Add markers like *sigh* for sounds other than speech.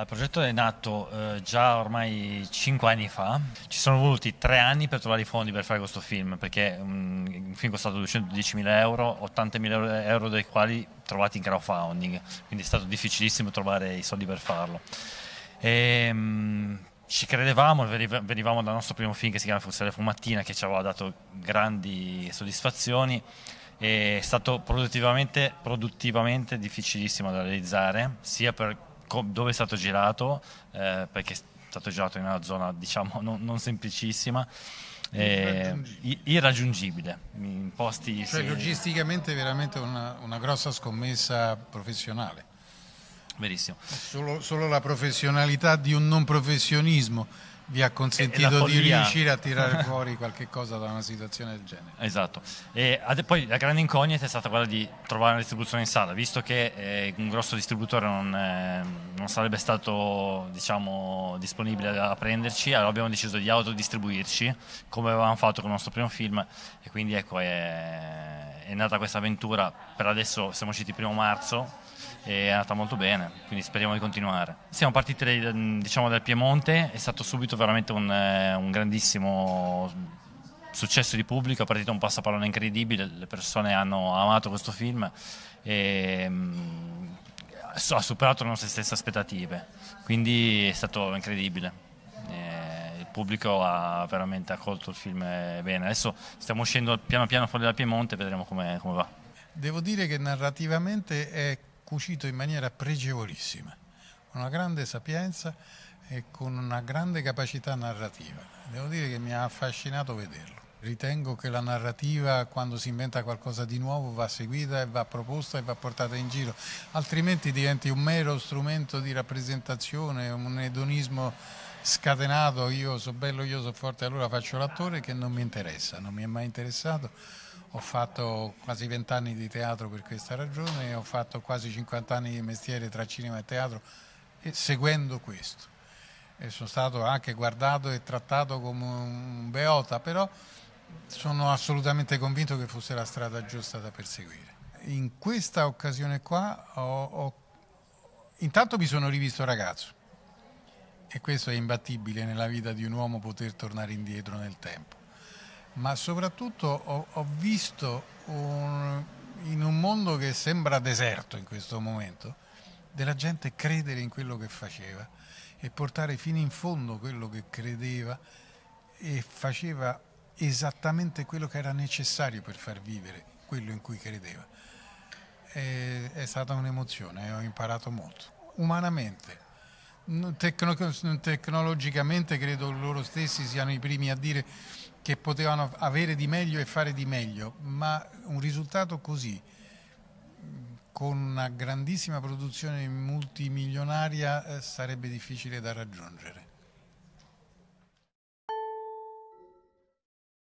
Il progetto è nato eh, già ormai 5 anni fa, ci sono voluti 3 anni per trovare i fondi per fare questo film, perché um, film costato 210.000 euro, 80.000 euro dei quali trovati in crowdfunding, quindi è stato difficilissimo trovare i soldi per farlo. E, um, ci credevamo, venivamo dal nostro primo film che si chiama Funzione Fumattina, che ci aveva dato grandi soddisfazioni è stato produttivamente, produttivamente difficilissimo da realizzare, sia per dove è stato girato, eh, perché è stato girato in una zona diciamo *laughs* non, non semplicissima. Eh, irraggiungibile. irraggiungibile in posti cioè, se... logisticamente veramente una, una grossa scommessa professionale Verissimo. Solo, solo, la professionalità di un non professionismo vi ha consentito di riuscire a tirare *laughs* fuori qualche cosa da una situazione del genere. Esatto. E poi la grande incognita è stata quella di trovare una distribuzione in sala, visto che eh, un grosso distributore non, eh, non sarebbe stato diciamo, disponibile a prenderci, allora abbiamo deciso di autodistribuirci, come avevamo fatto con il nostro primo film, e quindi ecco è è nata questa avventura, per adesso siamo usciti primo marzo e è andata molto bene, quindi speriamo di continuare. Siamo partiti diciamo, dal Piemonte, è stato subito veramente un, eh, un grandissimo successo di pubblico, è partito un passapallone incredibile, le persone hanno amato questo film e mm, ha superato le nostre stesse aspettative, quindi è stato incredibile pubblico ha veramente accolto il film bene. Adesso stiamo uscendo piano piano fuori da Piemonte e vedremo come, come va. Devo dire che narrativamente è cucito in maniera pregevolissima, una grande sapienza e con una grande capacità narrativa. Devo dire che mi ha affascinato vederlo. Ritengo che la narrativa, quando si inventa qualcosa di nuovo, va seguita e va proposta e va portata in giro, altrimenti diventi un mero strumento di rappresentazione, un edonismo scatenato io so bello, io so forte, allora faccio l'attore che non mi interessa, non mi è mai interessato. Ho fatto quasi vent'anni di teatro per questa ragione, ho fatto quasi 50 anni di mestiere tra cinema e teatro e seguendo questo. E sono stato anche guardato e trattato come un beota, però sono assolutamente convinto che fosse la strada giusta da perseguire. In questa occasione qua ho, ho, intanto mi sono rivisto ragazzo, e questo è imbattibile nella vita di un uomo poter tornare indietro nel tempo. Ma soprattutto ho, ho visto un, in un mondo che sembra deserto in questo momento, della gente credere in quello che faceva e portare fino in fondo quello che credeva e faceva esattamente quello che era necessario per far vivere quello in cui credeva. è, è stata un'emozione, ho imparato molto. Umanamente Tecno tecnologicamente credo loro stessi siano i primi a dire che potevano avere di meglio e fare di meglio, ma un risultato così, con una grandissima produzione multimilionaria, eh, sarebbe difficile da raggiungere.